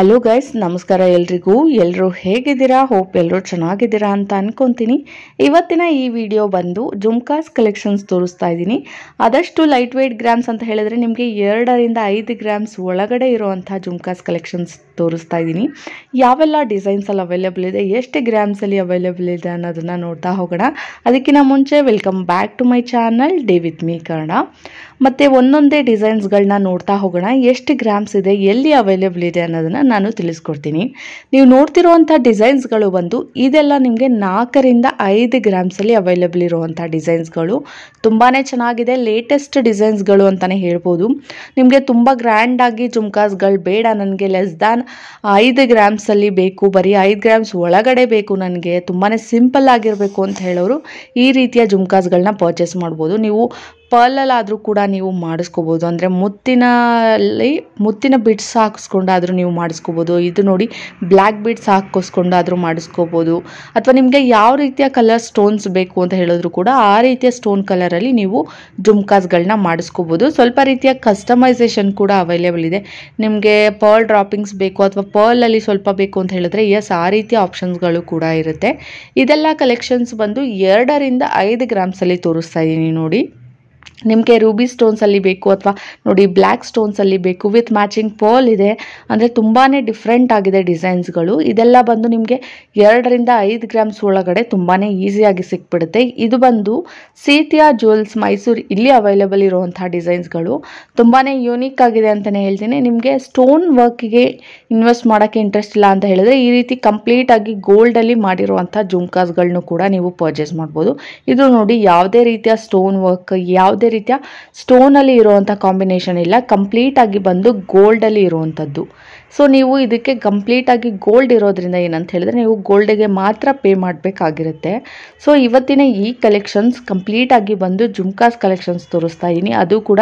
hello guys ನಮಸ್ಕಾರ ಎಲ್ರಿಗೂ ಎಲ್ಲರೂ ಹೇಗಿದ್ದೀರಾ ಹೋಪ್ ಎಲ್ಲರೂ ಚೆನ್ನಾಗಿದ್ದೀರಾ ಅಂತ ಅನ್ಕೊಂತೀನಿ ಇವತ್ತಿನ ಈ ವಿಡಿಯೋ ಬಂದು ಜುಮ್ಕಾಸ್ ಕಲೆಕ್ಷನ್ಸ್ ತೋರಿಸ್ತಾ ಇದ್ದೀನಿ ಆದಷ್ಟು ಲೈಟ್ ವೆಯ್ಟ್ ಗ್ರಾಮ್ಸ್ ಅಂತ ಹೇಳಿದ್ರೆ ನಿಮಗೆ ಎರಡರಿಂದ ಐದು ಗ್ರಾಮ್ಸ್ ಒಳಗಡೆ ಇರುವಂತಹ ಜುಮ್ಕಾಸ್ ಕಲೆಕ್ಷನ್ಸ್ ತೋರಿಸ್ತಾ ಇದ್ದೀನಿ ಯಾವೆಲ್ಲ ಡಿಸೈನ್ಸ್ ಅಲ್ಲಿ ಅವೈಲೇಬಲ್ ಇದೆ ಎಷ್ಟು ಗ್ರಾಮ್ಸಲ್ಲಿ ಅವೈಲೇಬಲ್ ಇದೆ ಅನ್ನೋದನ್ನು ನೋಡ್ತಾ ಹೋಗೋಣ ಅದಕ್ಕಿಂತ ಮುಂಚೆ welcome back to my channel day with me Kannada ಮತ್ತು ಒಂದೊಂದೇ ಡಿಸೈನ್ಸ್ಗಳನ್ನ ನೋಡ್ತಾ ಹೋಗೋಣ ಎಷ್ಟು ಗ್ರಾಮ್ಸ್ ಇದೆ ಎಲ್ಲಿ ಅವೈಲೇಬಲ್ ಇದೆ ಅನ್ನೋದನ್ನು ನಾನು ತಿಳಿಸ್ಕೊಡ್ತೀನಿ ನೀವು ನೋಡ್ತಿರುವಂಥ ಡಿಸೈನ್ಸ್ಗಳು ಬಂದು ಇದೆಲ್ಲ ನಿಮಗೆ ನಾಲ್ಕರಿಂದ ಐದು ಗ್ರಾಮ್ಸಲ್ಲಿ ಅವೈಲೇಬಲ್ ಇರುವಂಥ ಡಿಸೈನ್ಸ್ಗಳು ತುಂಬಾ ಚೆನ್ನಾಗಿದೆ ಲೇಟೆಸ್ಟ್ ಡಿಸೈನ್ಸ್ಗಳು ಅಂತಲೇ ಹೇಳ್ಬೋದು ನಿಮಗೆ ತುಂಬ ಗ್ರ್ಯಾಂಡಾಗಿ ಜುಮ್ಕಾಸ್ಗಳು ಬೇಡ ನನಗೆ ಲೆಸ್ ದ್ಯಾನ್ ಐದು ಗ್ರಾಮ್ಸಲ್ಲಿ ಬೇಕು ಬರೀ ಐದು ಗ್ರಾಮ್ಸ್ ಒಳಗಡೆ ಬೇಕು ನನಗೆ ತುಂಬಾ ಸಿಂಪಲ್ ಆಗಿರಬೇಕು ಅಂತ ಹೇಳೋರು ಈ ರೀತಿಯ ಜುಮ್ಕಾಸ್ಗಳನ್ನ ಪರ್ಚೇಸ್ ಮಾಡ್ಬೋದು ನೀವು ಪರ್ಲಲ್ಲಾದರೂ ಕೂಡ ನೀವು ಮಾಡಿಸ್ಕೋಬೋದು ಅಂದರೆ ಮುತ್ತಿನಲ್ಲಿ ಮುತ್ತಿನ ಬಿಡ್ಸ್ ಹಾಕಿಸ್ಕೊಂಡಾದರೂ ನೀವು ಮಾಡಿಸ್ಕೋಬೋದು ಇದು ನೋಡಿ ಬ್ಲ್ಯಾಕ್ ಬಿಡ್ಸ್ ಹಾಕಿಸ್ಕೊಂಡಾದರೂ ಮಾಡಿಸ್ಕೋಬೋದು ಅಥವಾ ನಿಮಗೆ ಯಾವ ರೀತಿಯ ಕಲರ್ ಸ್ಟೋನ್ಸ್ ಬೇಕು ಅಂತ ಹೇಳಿದ್ರು ಕೂಡ ಆ ರೀತಿಯ ಸ್ಟೋನ್ ಕಲರಲ್ಲಿ ನೀವು ಜುಮ್ಕಾಸ್ಗಳನ್ನ ಮಾಡಿಸ್ಕೋಬೋದು ಸ್ವಲ್ಪ ರೀತಿಯ ಕಸ್ಟಮೈಸೇಷನ್ ಕೂಡ ಅವೈಲೇಬಲ್ ಇದೆ ನಿಮಗೆ ಪರ್ಲ್ ಡ್ರಾಪಿಂಗ್ಸ್ ಬೇಕು ಅಥವಾ ಪರ್ಲಲ್ಲಿ ಸ್ವಲ್ಪ ಬೇಕು ಅಂತ ಹೇಳಿದ್ರೆ ಎಸ್ ಆ ರೀತಿಯ ಆಪ್ಷನ್ಸ್ಗಳು ಕೂಡ ಇರುತ್ತೆ ಇದೆಲ್ಲ ಕಲೆಕ್ಷನ್ಸ್ ಬಂದು ಎರಡರಿಂದ ಐದು ಗ್ರಾಮ್ಸಲ್ಲಿ ತೋರಿಸ್ತಾ ಇದ್ದೀನಿ ನೋಡಿ ನಿಮಗೆ ರೂಬಿ ಸ್ಟೋನ್ಸಲ್ಲಿ ಬೇಕು ಅಥವಾ ನೋಡಿ ಬ್ಲ್ಯಾಕ್ ಸ್ಟೋನ್ಸಲ್ಲಿ ಬೇಕು ವಿತ್ ಮ್ಯಾಚಿಂಗ್ ಪೋಲ್ ಇದೆ ಅಂದರೆ ತುಂಬಾ ಡಿಫ್ರೆಂಟ್ ಆಗಿದೆ ಡಿಸೈನ್ಸ್ಗಳು ಇದೆಲ್ಲ ಬಂದು ನಿಮಗೆ ಎರಡರಿಂದ ಐದು ಗ್ರಾಮ್ಸ್ ಒಳಗಡೆ ತುಂಬಾ ಈಸಿಯಾಗಿ ಸಿಕ್ಬಿಡುತ್ತೆ ಇದು ಬಂದು ಸೀತಿಯಾ ಜ್ಯುವೆಲ್ಸ್ ಮೈಸೂರು ಇಲ್ಲಿ ಅವೈಲೇಬಲ್ ಇರುವಂತಹ ಡಿಸೈನ್ಸ್ಗಳು ತುಂಬಾ ಯೂನಿಕ್ ಆಗಿದೆ ಅಂತಲೇ ಹೇಳ್ತೀನಿ ನಿಮಗೆ ಸ್ಟೋನ್ ವರ್ಕ್ಗೆ ಇನ್ವೆಸ್ಟ್ ಮಾಡೋಕ್ಕೆ ಇಂಟ್ರೆಸ್ಟ್ ಇಲ್ಲ ಅಂತ ಹೇಳಿದ್ರೆ ಈ ರೀತಿ ಕಂಪ್ಲೀಟಾಗಿ ಗೋಲ್ಡಲ್ಲಿ ಮಾಡಿರುವಂಥ ಜುಮ್ಕಾಸ್ಗಳನ್ನು ಕೂಡ ನೀವು ಪರ್ಚೇಸ್ ಮಾಡ್ಬೋದು ಇದು ನೋಡಿ ಯಾವುದೇ ರೀತಿಯ ಸ್ಟೋನ್ ವರ್ಕ್ ಯಾವುದೇ ಯಾವುದೇ ರೀತಿಯ ಸ್ಟೋನಲ್ಲಿ ಇರೋವಂಥ ಕಾಂಬಿನೇಷನ್ ಇಲ್ಲ ಕಂಪ್ಲೀಟಾಗಿ ಬಂದು ಗೋಲ್ಡಲ್ಲಿ ಇರುವಂಥದ್ದು ಸೊ ನೀವು ಇದಕ್ಕೆ ಕಂಪ್ಲೀಟಾಗಿ ಗೋಲ್ಡ್ ಇರೋದ್ರಿಂದ ಏನಂತ ಹೇಳಿದ್ರೆ ನೀವು ಗೋಲ್ಡಿಗೆ ಮಾತ್ರ ಪೇ ಮಾಡಬೇಕಾಗಿರುತ್ತೆ ಸೊ ಇವತ್ತಿನ ಈ ಕಲೆಕ್ಷನ್ಸ್ ಕಂಪ್ಲೀಟಾಗಿ ಬಂದು ಜುಮ್ಕಾಸ್ ಕಲೆಕ್ಷನ್ಸ್ ತೋರಿಸ್ತಾ ಇದ್ದೀನಿ ಅದು ಕೂಡ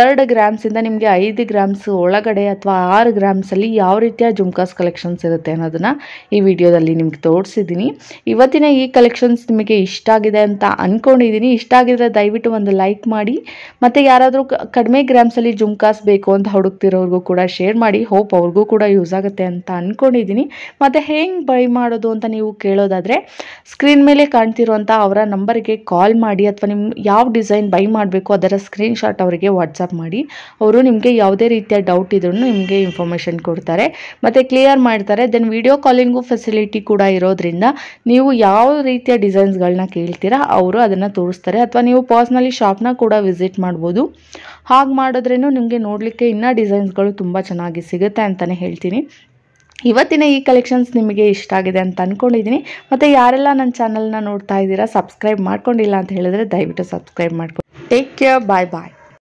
ಎರಡು ಗ್ರಾಮ್ಸಿಂದ ನಿಮಗೆ ಐದು ಗ್ರಾಮ್ಸ್ ಒಳಗಡೆ ಅಥವಾ ಆರು ಗ್ರಾಮ್ಸಲ್ಲಿ ಯಾವ ರೀತಿಯ ಜುಮ್ಕಾಸ್ ಕಲೆಕ್ಷನ್ಸ್ ಇರುತ್ತೆ ಅನ್ನೋದನ್ನು ಈ ವಿಡಿಯೋದಲ್ಲಿ ನಿಮಗೆ ತೋರಿಸಿದ್ದೀನಿ ಇವತ್ತಿನ ಈ ಕಲೆಕ್ಷನ್ಸ್ ನಿಮಗೆ ಇಷ್ಟ ಆಗಿದೆ ಅಂತ ಅಂದ್ಕೊಂಡಿದ್ದೀನಿ ಇಷ್ಟ ಆಗಿದ್ರೆ ದಯವಿಟ್ಟು ಒಂದು ಲೈಕ್ ಮಾಡಿ ಮಾಡಿ ಮತ್ತು ಯಾರಾದರೂ ಕಡಿಮೆ ಗ್ರಾಮ್ಸಲ್ಲಿ ಜುಮ್ಕಾಸ್ ಬೇಕು ಅಂತ ಹುಡುಕ್ತಿರೋರ್ಗೂ ಕೂಡ ಶೇರ್ ಮಾಡಿ ಹೋಪ್ ಅವ್ರಿಗೂ ಕೂಡ ಯೂಸ್ ಆಗುತ್ತೆ ಅಂತ ಅಂದ್ಕೊಂಡಿದ್ದೀನಿ ಮತ್ತು ಹೆಂಗೆ ಬೈ ಮಾಡೋದು ಅಂತ ನೀವು ಕೇಳೋದಾದರೆ ಸ್ಕ್ರೀನ್ ಮೇಲೆ ಕಾಣ್ತಿರುವಂಥ ಅವರ ನಂಬರ್ಗೆ ಕಾಲ್ ಮಾಡಿ ಅಥವಾ ನಿಮ್ಮ ಯಾವ ಡಿಸೈನ್ ಬೈ ಮಾಡಬೇಕು ಅದರ ಸ್ಕ್ರೀನ್ ಅವರಿಗೆ ವಾಟ್ಸಪ್ ಮಾಡಿ ಅವರು ನಿಮಗೆ ಯಾವುದೇ ರೀತಿಯ ಡೌಟ್ ಇದ್ರೂ ನಿಮಗೆ ಇನ್ಫಾರ್ಮೇಷನ್ ಕೊಡ್ತಾರೆ ಮತ್ತು ಕ್ಲಿಯರ್ ಮಾಡ್ತಾರೆ ದೆನ್ ವಿಡಿಯೋ ಕಾಲಿಂಗು ಫೆಸಿಲಿಟಿ ಕೂಡ ಇರೋದ್ರಿಂದ ನೀವು ಯಾವ ರೀತಿಯ ಡಿಸೈನ್ಸ್ಗಳನ್ನ ಕೇಳ್ತೀರಾ ಅವರು ಅದನ್ನು ತೋರಿಸ್ತಾರೆ ಅಥವಾ ನೀವು ಪರ್ಸ್ನಲಿ ಶಾಪ್ನ ಕೂಡ ವಿಸಿಟ್ ಮಾಡ್ಬೋದು ಹಾಗೆ ಮಾಡಿದ್ರೂ ನಿಮಗೆ ನೋಡಲಿಕ್ಕೆ ಇನ್ನೂ ಡಿಸೈನ್ಸ್ಗಳು ತುಂಬ ಚೆನ್ನಾಗಿ ಸಿಗುತ್ತೆ ಅಂತಲೇ ಹೇಳ್ತೀನಿ ಇವತ್ತಿನ ಈ ಕಲೆಕ್ಷನ್ಸ್ ನಿಮಗೆ ಇಷ್ಟ ಆಗಿದೆ ಅಂತ ಅಂದ್ಕೊಂಡಿದ್ದೀನಿ ಮತ್ತು ಯಾರೆಲ್ಲ ನನ್ನ ಚಾನಲ್ನ ನೋಡ್ತಾ ಇದ್ದೀರಾ ಸಬ್ಸ್ಕ್ರೈಬ್ ಮಾಡ್ಕೊಂಡಿಲ್ಲ ಅಂತ ಹೇಳಿದ್ರೆ ದಯವಿಟ್ಟು ಸಬ್ಸ್ಕ್ರೈಬ್ ಮಾಡ್ಕೊಂಡು ಟೇಕ್ ಕೇರ್ ಬಾಯ್ ಬಾಯ್